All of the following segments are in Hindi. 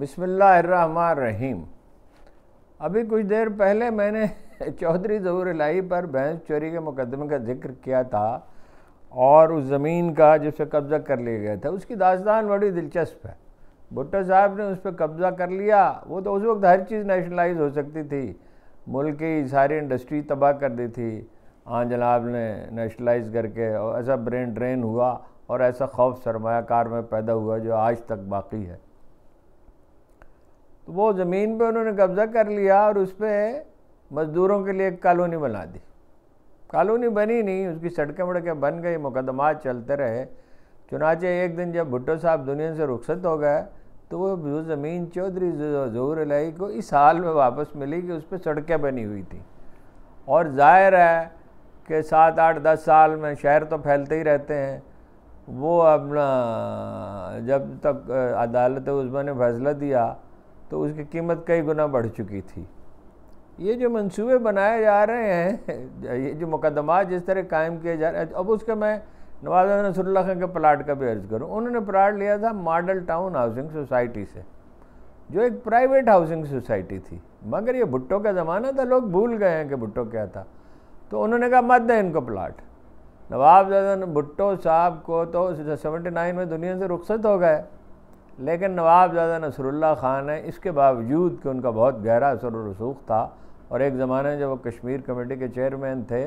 रहीम अभी कुछ देर पहले मैंने चौधरी जहूर लाई पर भैंस चोरी के मुकदमे का जिक्र किया था और उस ज़मीन का जिस पर कब्ज़ा कर लिया गया था उसकी दास्तान बड़ी दिलचस्प है भुट्टो साहब ने उस पर कब्ज़ा कर लिया वो तो उस वक्त हर चीज़ नेशनलाइज हो सकती थी मुल्क की सारी इंडस्ट्री तबाह कर दी थी हाँ जनाब ने नेशनलाइज करके और ऐसा ब्रेन ड्रेन हुआ और ऐसा खौफ सरमाकार में पैदा हुआ जो आज तक बाकी है तो वो ज़मीन पे उन्होंने कब्ज़ा कर लिया और उस पर मज़दूरों के लिए एक कॉलोनी बना दी कॉलोनी बनी नहीं उसकी सड़कें वड़कें बन गई मुकदमा चलते रहे चुनाचे एक दिन जब भुट्टो साहब दुनिया से रुखसत हो गए तो वो ज़मीन चौधरी जहूर इलाही को इस हाल में वापस मिली कि उस पर सड़कें बनी हुई थी और जाहिर है कि सात आठ दस साल में शहर तो फैलते ही रहते हैं वो अपना जब तक अदालत उसमें ने फैसला दिया तो उसकी कीमत कई गुना बढ़ चुकी थी ये जो मंसूबे बनाए जा रहे हैं ये जो मुकदमा जिस तरह कायम किए जा रहे हैं अब उसके मैं नवाज नसरुल्ला खान के प्लाट का भी अर्ज़ करूँ उन्होंने प्लाट लिया था मॉडल टाउन हाउसिंग सोसाइटी से जो एक प्राइवेट हाउसिंग सोसाइटी थी मगर ये भुट्टो का ज़माना था लोग भूल गए हैं कि भुट्टो क्या था तो उन्होंने कहा मत दें इनको प्लाट नवाब जदन भुट्टो साहब को तो सेवेंटी नाइन में दुनिया से रुखसत हो गए लेकिन ज़्यादा नसरुल्ला ख़ान है इसके बावजूद कि उनका बहुत गहरा असर रसूख था और एक ज़माने जब वो कश्मीर कमेटी के चेयरमैन थे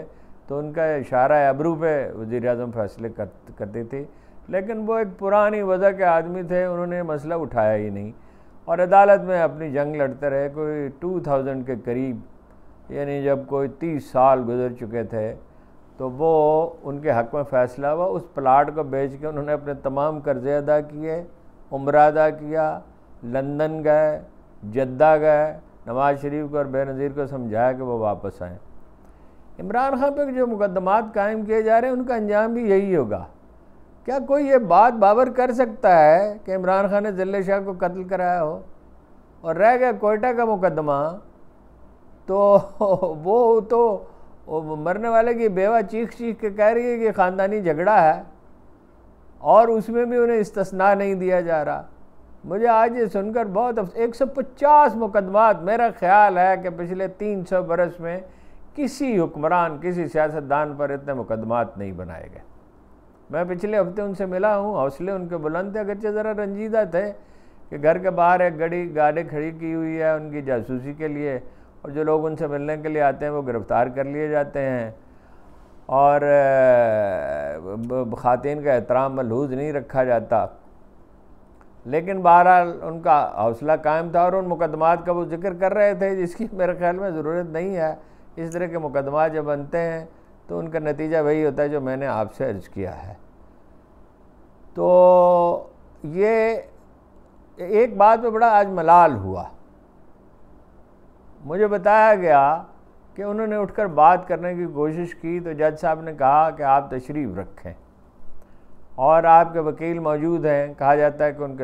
तो उनका इशारा अबरू पे वज़ी अजम फैसले कर, करती थी लेकिन वो एक पुरानी वजह के आदमी थे उन्होंने मसला उठाया ही नहीं और अदालत में अपनी जंग लड़ते रहे कोई 2000 के करीब यानी जब कोई 30 साल गुजर चुके थे तो वो उनके हक़ में फ़ैसला हुआ उस प्लाट को बेच के उन्होंने अपने तमाम कर्ज़े अदा किए उम्र अदा किया लंदन गए जद्दा गए नवाज शरीफ को और बेनज़ीर को समझाया कि वो वापस आए इमरान खान पर जो मुकदमात कायम किए जा रहे हैं उनका अंजाम भी यही होगा क्या कोई ये बात बाबर कर सकता है कि इमरान खान ने जल्ले शाह को कत्ल कराया हो और रह गया कोयटा का मुकदमा तो वो तो मरने वाले की बेवा चीख चीख के कह रही है कि ख़ानदानी झगड़ा है और उसमें भी उन्हें इस्तना नहीं दिया जा रहा मुझे आज ये सुनकर बहुत एक सौ पचास मुकदमात मेरा ख्याल है कि पिछले तीन सौ बरस में किसी हुक्मरान किसी सियासतदान पर इतने मुकदमात नहीं बनाए गए मैं पिछले हफ्ते उनसे मिला हूँ हौसले उनके बुलंद थे अगरचे ज़रा रंजीदा थे कि घर के बाहर एक गड़ी गाड़ी खड़ी की हुई है उनकी जासूसी के लिए और जो लोग उनसे मिलने के लिए आते हैं वो गिरफ़्तार कर लिए जाते हैं और ख़ातन का एहतराम मलहूज नहीं रखा जाता लेकिन बहरहाल उनका हौसला कायम था और उन मुकदमात का वो जिक्र कर रहे थे जिसकी मेरे ख्याल में ज़रूरत नहीं है इस तरह के मुकदमा जब बनते हैं तो उनका नतीजा वही होता है जो मैंने आपसे अर्ज किया है तो ये एक बात में बड़ा आज मलाल हुआ मुझे बताया गया कि उन्होंने उठकर बात करने की कोशिश की तो जज साहब ने कहा कि आप तशरीफ़ रखें और आपके वकील मौजूद हैं कहा जाता है कि उनके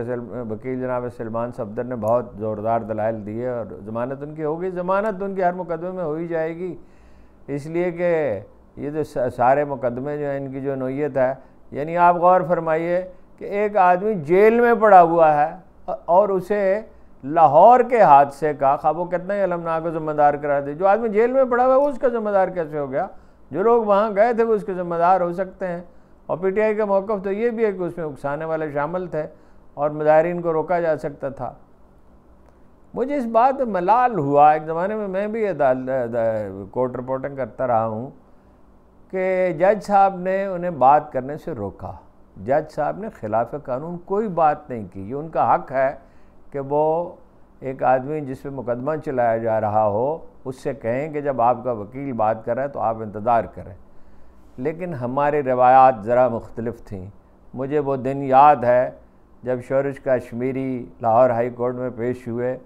वकील जनाब सलमान सफदर ने बहुत ज़ोरदार दलाइल दिए और ज़मानत उनकी होगी ज़मानत उनकी हर मुकदमे में हो ही जाएगी इसलिए कि ये जो सारे मुकदमे जो हैं इनकी जो नोयत है यानी आप गौर फरमाइए कि एक आदमी जेल में पड़ा हुआ है और उसे लाहौर के हादसे का खा कितना ही अलमनाक को जिम्मेदार करा दे जो आदमी जेल में पड़ा हुआ है उसका जिम्मेदार कैसे हो गया जो लोग वहाँ गए थे वो उसके जिम्मेदार हो सकते हैं और पी टी आई का मौक़ तो ये भी है कि उसमें उकसाने वाले शामिल थे और मुजाहरीन को रोका जा सकता था मुझे इस बात में मलाल हुआ एक ज़माने में मैं भी कोर्ट रिपोर्टिंग करता रहा हूँ कि जज साहब ने उन्हें बात करने से रोका जज साहब ने खिलाफ कानून कोई बात नहीं की ये उनका हक है कि वो एक आदमी जिस पर मुकदमा चलाया जा रहा हो उससे कहें कि जब आपका वकील बात कर रहा है तो आप इंतज़ार करें लेकिन हमारे रवायात ज़रा मुख्तलफ थी मुझे वो दिन याद है जब शोरज काश्मीरी लाहौर हाई कोर्ट में पेश हुए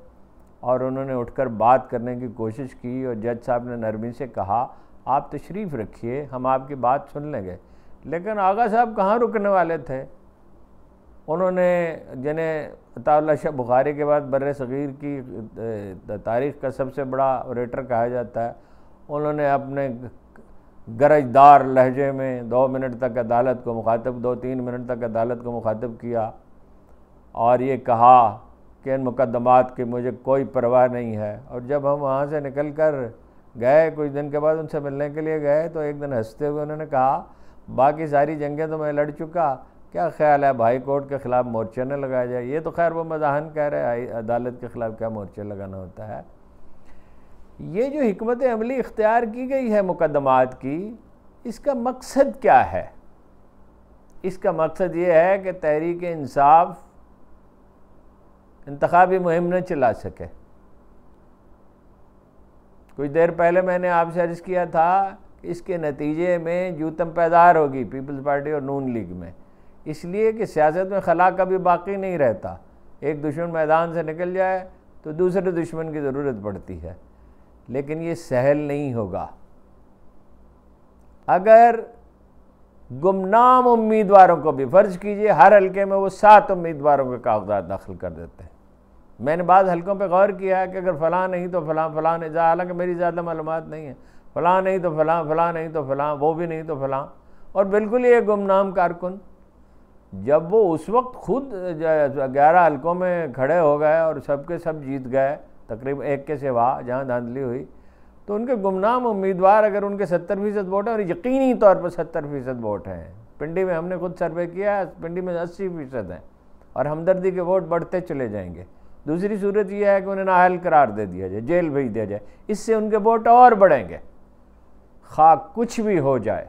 और उन्होंने उठकर बात करने की कोशिश की और जज साहब ने नरमी से कहा आप तशरीफ़ रखिए हम आपकी बात सुन लेंगे लेकिन आगा साहब कहाँ रुकने वाले थे उन्होंने जिन्हें ताला शाह बुखारी के बाद बर सग़ीर की तारीख़ का सबसे बड़ा रेटर कहा जाता है उन्होंने अपने गरजदार लहजे में दो मिनट तक अदालत को मुखातब दो तीन मिनट तक अदालत को मुखातब किया और ये कहा कि इन मुकदमात की मुझे कोई परवाह नहीं है और जब हम वहाँ से निकल कर गए कुछ दिन के बाद उनसे मिलने के लिए गए तो एक दिन हंसते हुए उन्होंने कहा बाकी सारी जंगें तो मैं लड़ चुका क्या ख्याल है भाई कोर्ट के ख़िलाफ़ मोर्चे न लगाया जाए ये तो खैर वो मजाहन कह रहे हैं अदालत के ख़िलाफ़ क्या मोर्चे लगाना होता है ये जो हमत अमली इख्तियार की गई है मुकदमात की इसका मकसद क्या है इसका मकसद ये है कि तहरीक इंसाफ इंतबी मुहिम न चला सके कुछ देर पहले मैंने आपसे अर्ज़ किया था कि इसके नतीजे में जूतम पैदार होगी पीपल्स पार्टी और नून लीग में इसलिए कि सियासत में खला कभी बाकी नहीं रहता एक दुश्मन मैदान से निकल जाए तो दूसरे दुश्मन की ज़रूरत पड़ती है लेकिन ये सहल नहीं होगा अगर गुमनाम उम्मीदवारों को भी फ़र्ज कीजिए हर हलके में वो सात उम्मीदवारों के कागजात दाखिल कर देते हैं मैंने बाद हलकों पे गौर किया है कि अगर फ़लाँ नहीं तो फ़लाँ फ़लाँ नहीं हालांकि मेरी ज़्यादा मालूम नहीं है फ़लाँ नहीं तो फ़लाँ फ़लाँ नहीं तो फ़लाँ वो भी नहीं तो फ़लाँ और बिल्कुल ही एक गुमनाम कारकुन जब वो उस वक्त खुद ग्यारह हलकों में खड़े हो गए और सबके सब जीत गए तकरीब एक के सिवा जहाँ धांधली हुई तो उनके गुमनाम उम्मीदवार अगर उनके सत्तर फीसद वोट हैं और यकीनी तौर पर सत्तर फीसद वोट हैं पिंडी में हमने खुद सर्वे किया है पिंडी में अस्सी फीसद हैं और हमदर्दी के वोट बढ़ते चले जाएंगे दूसरी सूरत यह है कि उन्हें नाहल करार दे दिया जाए जेल भेज दिया जाए इससे उनके वोट और बढ़ेंगे खा कुछ भी हो जाए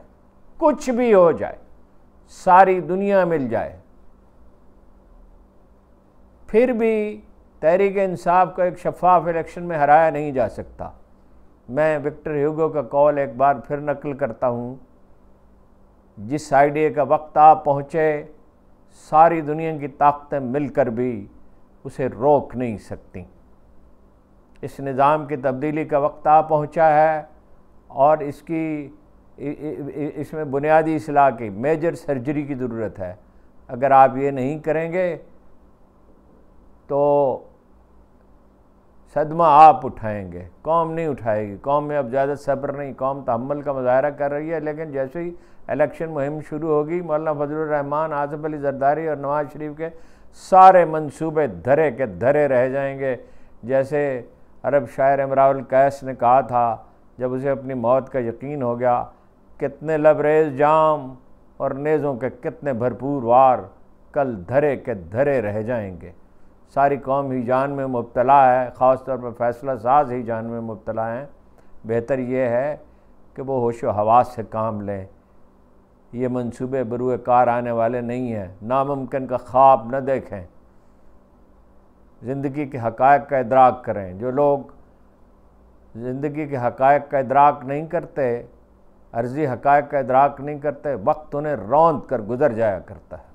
कुछ भी हो जाए सारी दुनिया मिल जाए फिर भी तहरीक इंसाफ को एक शफाफ इलेक्शन में हराया नहीं जा सकता मैं विक्टर ह्यूगो का कॉल एक बार फिर नकल करता हूँ जिस आइडिया का वक्त आप पहुँचे सारी दुनिया की ताकतें मिलकर भी उसे रोक नहीं सकती इस निज़ाम की तब्दीली का वक्त आ पहुँचा है और इसकी इसमें बुनियादी असलाह की मेजर सर्जरी की ज़रूरत है अगर आप ये नहीं करेंगे तो सदमा आप उठाएंगे कौम नहीं उठाएगी कौम में अब ज़्यादा सब्र नहीं कौम तहमल का मुजाहरा कर रही है लेकिन जैसे ही इलेक्शन मुहिम शुरू होगी मौलाना फजलरहमान आसफ़ अली जरदारी और नवाज शरीफ के सारे मंसूबे धरे के धरे रह जाएंगे जैसे अरब शायर इमराउल कैस ने कहा था जब उसे अपनी मौत का यकीन हो गया कितने लबरेज जाम और नेज़ों के कितने भरपूर वार कल धरे के धरे रह जाएंगे सारी कौम ही जान में मुबतला है ख़ास तौर पर फैसला साज ही जान में मुबतला हैं बेहतर ये है कि वो होश हवास से काम लें ये मंसूबे बरुए कार आने वाले नहीं हैं नामुमकिन का ख्वाब न देखें ज़िंदगी के हकायक का इदराक करें जो लोग ज़िंदगी के हकायक का इदराक नहीं करते अर्जी हकायक का इदराक नहीं करते वक्त उन्हें रौंद कर गुजर जाया करता है